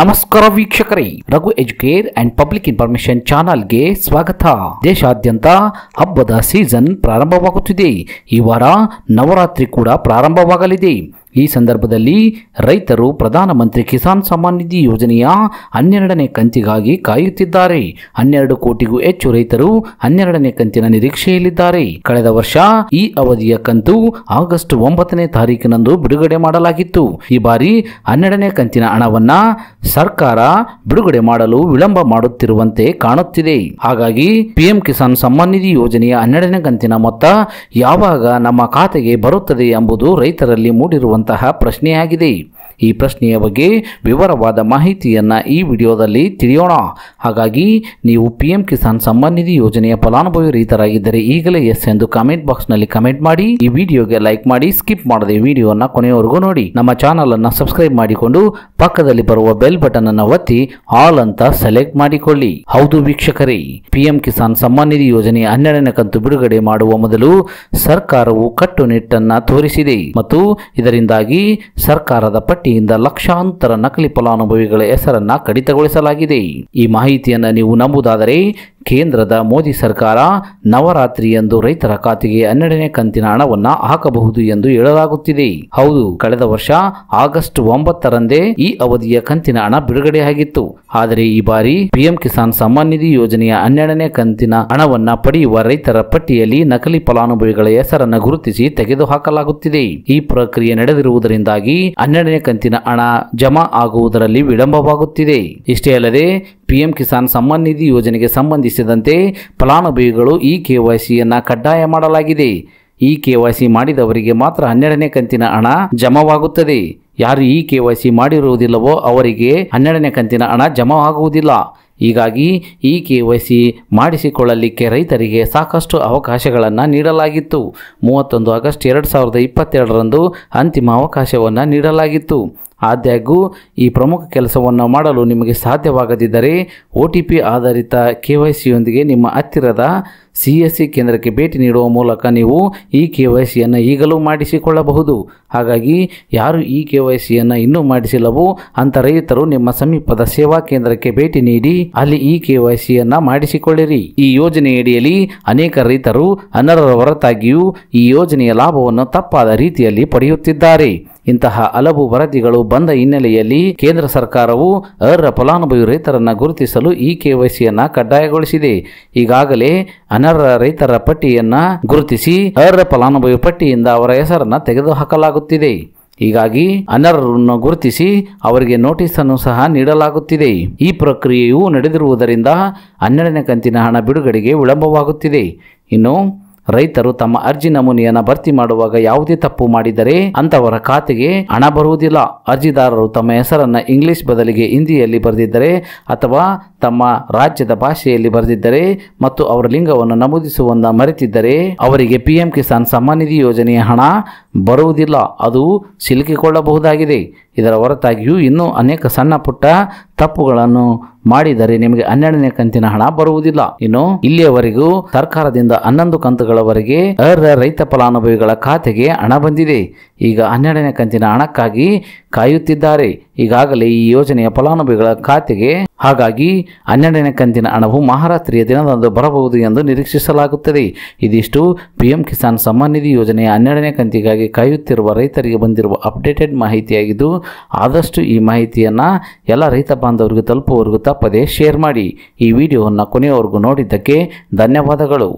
ನಮಸ್ಕಾರ ವೀಕ್ಷಕರೇ Raghu Educare and public information ಚಾನಲ್ಗೆ ಸ್ವಾಗತ ದೇಶಾದ್ಯಂತ ಹಬ್ಬದ ಸೀಸನ್ ಪ್ರಾರಂಭವಾಗುತ್ತಿದೆ ಈ ವಾರ ನವರಾತ್ರಿ ಕೂಡ ಪ್ರಾರಂಭವಾಗಲಿದೆ ಈ ಸಂದರ್ಭದಲ್ಲಿ ರೈತರು ಪ್ರಧಾನಮಂತ್ರಿ ಕಿಸಾನ್ ಸಮ್ಮಾನ್ ನಿಧಿ ಯೋಜನೆಯ ಹನ್ನೆರಡನೇ ಕಂತಿಗಾಗಿ ಕಾಯುತ್ತಿದ್ದಾರೆ ಹನ್ನೆರಡು ಕೋಟಿಗೂ ಹೆಚ್ಚು ರೈತರು ಹನ್ನೆರಡನೇ ಕಂತಿನ ನಿರೀಕ್ಷೆಯಲ್ಲಿದ್ದಾರೆ ಕಳೆದ ವರ್ಷ ಈ ಅವಧಿಯ ಕಂತು ಆಗಸ್ಟ್ ಒಂಬತ್ತನೇ ತಾರೀಕಿನಂದು ಬಿಡುಗಡೆ ಮಾಡಲಾಗಿತ್ತು ಈ ಬಾರಿ ಹನ್ನೆರಡನೇ ಕಂತಿನ ಹಣವನ್ನ ಸರ್ಕಾರ ಬಿಡುಗಡೆ ಮಾಡಲು ವಿಳಂಬ ಮಾಡುತ್ತಿರುವಂತೆ ಕಾಣುತ್ತಿದೆ ಹಾಗಾಗಿ ಪಿಎಂ ಕಿಸಾನ್ ಸಮ್ಮಾನ್ ನಿಧಿ ಯೋಜನೆಯ ಹನ್ನೆರಡನೇ ಕಂತಿನ ಮೊತ್ತ ಯಾವಾಗ ನಮ್ಮ ಖಾತೆಗೆ ಬರುತ್ತದೆ ಎಂಬುದು ರೈತರಲ್ಲಿ ಮೂಡಿರುವ ಎನ್ನುವಂತಹ ಪ್ರಶ್ನೆಯಾಗಿದೆ ಈ ಪ್ರಶ್ನೆಯ ಬಗ್ಗೆ ವಿವರವಾದ ಮಾಹಿತಿಯನ್ನು ಈ ವಿಡಿಯೋದಲ್ಲಿ ತಿಳಿಯೋಣ ಹಾಗಾಗಿ ನೀವು ಪಿ ಎಂ ಕಿಸಾನ್ ಸಮ್ಮಾನ್ ನಿಧಿ ಯೋಜನೆಯ ಫಲಾನುಭವಿ ರೈತರಾಗಿದ್ದರೆ ಈಗಲೇ ಎಸ್ ಎಂದು ಕಾಮೆಂಟ್ ಬಾಕ್ಸ್ನಲ್ಲಿ ಕಮೆಂಟ್ ಮಾಡಿ ಈ ವಿಡಿಯೋಗೆ ಲೈಕ್ ಮಾಡಿ ಸ್ಕಿಪ್ ಮಾಡದೆ ವಿಡಿಯೋನ ಕೊನೆಯವರೆಗೂ ನೋಡಿ ನಮ್ಮ ಚಾನಲನ್ನು ಸಬ್ಸ್ಕ್ರೈಬ್ ಮಾಡಿಕೊಂಡು ಪಕ್ಕದಲ್ಲಿ ಬರುವ ಬೆಲ್ ಬಟನ್ ಅನ್ನು ಒತ್ತಿ ಆಲ್ ಅಂತ ಸೆಲೆಕ್ಟ್ ಮಾಡಿಕೊಳ್ಳಿ ಹೌದು ವೀಕ್ಷಕರೇ ಪಿಎಂ ಕಿಸಾನ್ ಸಮ್ಮಾನ್ ನಿಧಿ ಯೋಜನೆ ಹನ್ನೆರಡನೇ ಕಂತು ಬಿಡುಗಡೆ ಮಾಡುವ ಮೊದಲು ಸರ್ಕಾರವು ಕಟ್ಟುನಿಟ್ಟನ್ನ ತೋರಿಸಿದೆ ಮತ್ತು ಇದರಿಂದಾಗಿ ಸರ್ಕಾರದ ಪಟ್ಟಿಯಿಂದ ಲಕ್ಷಾಂತರ ನಕಲಿ ಫಲಾನುಭವಿಗಳ ಹೆಸರನ್ನ ಕಡಿತಗೊಳಿಸಲಾಗಿದೆ ಈ ಮಾಹಿತಿಯನ್ನು ನೀವು ನಂಬುದಾದರೆ ಕೇಂದ್ರದ ಮೋದಿ ಸರ್ಕಾರ ನವರಾತ್ರಿಯಂದು ರೈತರ ಖಾತೆಗೆ ಹನ್ನೆರಡನೇ ಕಂತಿನ ಹಣವನ್ನು ಹಾಕಬಹುದು ಎಂದು ಹೇಳಲಾಗುತ್ತಿದೆ ಹೌದು ಕಳೆದ ವರ್ಷ ಆಗಸ್ಟ್ ಒಂಬತ್ತರಂದೇ ಈ ಅವಧಿಯ ಕಂತಿನ ಹಣ ಬಿಡುಗಡೆಯಾಗಿತ್ತು ಆದರೆ ಈ ಬಾರಿ ಪಿಎಂ ಕಿಸಾನ್ ಸಮ್ಮಾನ್ ನಿಧಿ ಯೋಜನೆಯ ಹನ್ನೆರಡನೇ ಕಂತಿನ ಹಣವನ್ನು ಪಡೆಯುವ ರೈತರ ಪಟ್ಟಿಯಲ್ಲಿ ನಕಲಿ ಫಲಾನುಭವಿಗಳ ಹೆಸರನ್ನು ಗುರುತಿಸಿ ತೆಗೆದುಹಾಕಲಾಗುತ್ತಿದೆ ಈ ಪ್ರಕ್ರಿಯೆ ನಡೆದಿರುವುದರಿಂದಾಗಿ ಹನ್ನೆರಡನೇ ಕಂತಿನ ಹಣ ಜಮಾ ಆಗುವುದರಲ್ಲಿ ವಿಳಂಬವಾಗುತ್ತಿದೆ ಇಷ್ಟೇ ಅಲ್ಲದೆ ಪಿಎಂ ಕಿಸಾನ್ ಸಮ್ಮಾನ್ ನಿಧಿ ಯೋಜನೆಗೆ ಸಂಬಂಧಿಸಿದಂತೆ ಫಲಾನುಭವಿಗಳು ಈ ಕೆ ವೈ ಕಡ್ಡಾಯ ಮಾಡಲಾಗಿದೆ ಈ ಕೆ ವೈ ಮಾಡಿದವರಿಗೆ ಮಾತ್ರ ಹನ್ನೆರಡನೇ ಕಂತಿನ ಹಣ ಜಮಾವಾಗುತ್ತದೆ ಯಾರು ಈ ಕೆ ವೈ ಮಾಡಿರುವುದಿಲ್ಲವೋ ಅವರಿಗೆ ಹನ್ನೆರಡನೇ ಕಂತಿನ ಹಣ ಜಮಾವಾಗುವುದಿಲ್ಲ ಹೀಗಾಗಿ ಈ ಕೆ ವೈ ಮಾಡಿಸಿಕೊಳ್ಳಲಿಕ್ಕೆ ರೈತರಿಗೆ ಸಾಕಷ್ಟು ಅವಕಾಶಗಳನ್ನು ನೀಡಲಾಗಿತ್ತು ಮೂವತ್ತೊಂದು ಆಗಸ್ಟ್ ಎರಡು ಸಾವಿರದ ಇಪ್ಪತ್ತೆರಡರಂದು ಅಂತಿಮ ಅವಕಾಶವನ್ನು ನೀಡಲಾಗಿತ್ತು ಆದಾಗ್ಯೂ ಈ ಪ್ರಮುಖ ಕೆಲಸವನ್ನು ಮಾಡಲು ನಿಮಗೆ ಸಾಧ್ಯವಾಗದಿದ್ದರೆ ಒ ಟಿ ಪಿ ಆಧಾರಿತ ಕೆ ವೈ ಸಿಯೊಂದಿಗೆ ನಿಮ್ಮ ಹತ್ತಿರದ ಸಿ ಎಸ್ ಸಿ ಕೇಂದ್ರಕ್ಕೆ ಭೇಟಿ ನೀಡುವ ಮೂಲಕ ನೀವು ಈ ಕೆ ವೈ ಸಿಯನ್ನು ಈಗಲೂ ಮಾಡಿಸಿಕೊಳ್ಳಬಹುದು ಹಾಗಾಗಿ ಯಾರು ಈ ಕೆ ವೈ ಸಿಯನ್ನು ಇನ್ನೂ ಮಾಡಿಸಿಲ್ಲವೋ ಅಂಥ ರೈತರು ನಿಮ್ಮ ಸಮೀಪದ ಸೇವಾ ಕೇಂದ್ರಕ್ಕೆ ಭೇಟಿ ನೀಡಿ ಅಲ್ಲಿ ಈ ಕೆ ವೈ ಸಿಯನ್ನು ಮಾಡಿಸಿಕೊಳ್ಳಿರಿ ಈ ಯೋಜನೆಯಡಿಯಲ್ಲಿ ಅನೇಕ ರೈತರು ಅನರ್ಹರ ಹೊರತಾಗಿಯೂ ಈ ಯೋಜನೆಯ ಲಾಭವನ್ನು ತಪ್ಪಾದ ರೀತಿಯಲ್ಲಿ ಪಡೆಯುತ್ತಿದ್ದಾರೆ ಇಂತಹ ಹಲವು ವರದಿಗಳು ಬಂದ ಹಿನ್ನೆಲೆಯಲ್ಲಿ ಕೇಂದ್ರ ಸರ್ಕಾರವು ಅರ್ಹ ಫಲಾನುಭವಿ ರೈತರನ್ನು ಗುರುತಿಸಲು ಈ ಕೆವೈಸಿಯನ್ನು ಕಡ್ಡಾಯಗೊಳಿಸಿದೆ ಈಗಾಗಲೇ ಅನರ್ಹ ರೈತರ ಪಟ್ಟಿಯನ್ನು ಗುರುತಿಸಿ ಅರ್ಹ ಫಲಾನುಭವಿ ಪಟ್ಟಿಯಿಂದ ಅವರ ಹೆಸರನ್ನು ತೆಗೆದುಹಾಕಲಾಗುತ್ತಿದೆ ಹೀಗಾಗಿ ಅನರ್ಹರನ್ನು ಗುರುತಿಸಿ ಅವರಿಗೆ ನೋಟಿಸ್ ಅನ್ನು ಸಹ ನೀಡಲಾಗುತ್ತಿದೆ ಈ ಪ್ರಕ್ರಿಯೆಯು ನಡೆದಿರುವುದರಿಂದ ಹನ್ನೆರಡನೇ ಕಂತಿನ ಹಣ ಬಿಡುಗಡೆಗೆ ವಿಳಂಬವಾಗುತ್ತಿದೆ ಇನ್ನು ರೈತರು ತಮ್ಮ ಅರ್ಜಿ ನಮೂನೆಯನ್ನು ಭರ್ತಿ ಮಾಡುವಾಗ ಯಾವುದೇ ತಪ್ಪು ಮಾಡಿದರೆ ಅಂತವರ ಖಾತೆಗೆ ಹಣ ಬರುವುದಿಲ್ಲ ಅರ್ಜಿದಾರರು ತಮ್ಮ ಹೆಸರನ್ನು ಇಂಗ್ಲಿಷ್ ಬದಲಿಗೆ ಹಿಂದಿಯಲ್ಲಿ ಬರೆದಿದ್ದರೆ ಅಥವಾ ತಮ್ಮ ರಾಜ್ಯದ ಭಾಷೆಯಲ್ಲಿ ಬರೆದಿದ್ದರೆ ಮತ್ತು ಅವರ ಲಿಂಗವನ್ನು ನಮೂದಿಸುವನ್ನ ಮರೆತಿದ್ದರೆ ಅವರಿಗೆ ಪಿಎಂ ಕಿಸಾನ್ ಸಮ್ಮಾನ್ ನಿಧಿ ಯೋಜನೆಯ ಹಣ ಬರುವುದಿಲ್ಲ ಅದು ಸಿಲುಕಿಕೊಳ್ಳಬಹುದಾಗಿದೆ ಇದರ ಹೊರತಾಗಿಯೂ ಇನ್ನೂ ಅನೇಕ ಸಣ್ಣ ಪುಟ್ಟ ತಪ್ಪುಗಳನ್ನು ಮಾಡಿದರೆ ನಿಮಗೆ ಹನ್ನೆರಡನೇ ಕಂತಿನ ಹಣ ಬರುವುದಿಲ್ಲ ಇನ್ನು ಇಲ್ಲಿಯವರೆಗೂ ಸರ್ಕಾರದಿಂದ ಹನ್ನೊಂದು ಕಂತುಗಳವರೆಗೆ ಅರ್ಹ ರೈತ ಫಲಾನುಭವಿಗಳ ಖಾತೆಗೆ ಹಣ ಬಂದಿದೆ ಈಗ ಹನ್ನೆರಡನೇ ಕಂತಿನ ಹಣಕ್ಕಾಗಿ ಕಾಯುತ್ತಿದ್ದಾರೆ ಈಗಾಗಲೇ ಈ ಯೋಜನೆಯ ಫಲಾನುಭವಿಗಳ ಖಾತೆಗೆ ಹಾಗಾಗಿ ಹನ್ನೆರಡನೇ ಕಂತಿನ ಹಣವು ಮಹಾರಾತ್ರಿಯ ದಿನದಂದು ಬರಬಹುದು ಎಂದು ನಿರೀಕ್ಷಿಸಲಾಗುತ್ತದೆ ಇದಿಷ್ಟು ಪಿಎಂ ಕಿಸಾನ್ ಸಮ್ಮಾನ್ ನಿಧಿ ಯೋಜನೆಯ ಹನ್ನೆರಡನೇ ಕಂತಿಗಾಗಿ ಕಾಯುತ್ತಿರುವ ರೈತರಿಗೆ ಬಂದಿರುವ ಅಪ್ಡೇಟೆಡ್ ಮಾಹಿತಿಯಾಗಿದ್ದು ಆದಷ್ಟು ಈ ಮಾಹಿತಿಯನ್ನು ಎಲ್ಲ ರೈತ ಬಾಂಧವರಿಗೂ ತಲುಪುವವರೆಗೂ ತಪ್ಪದೇ ಶೇರ್ ಮಾಡಿ ಈ ವಿಡಿಯೋವನ್ನು ಕೊನೆಯವರೆಗೂ ನೋಡಿದ್ದಕ್ಕೆ ಧನ್ಯವಾದಗಳು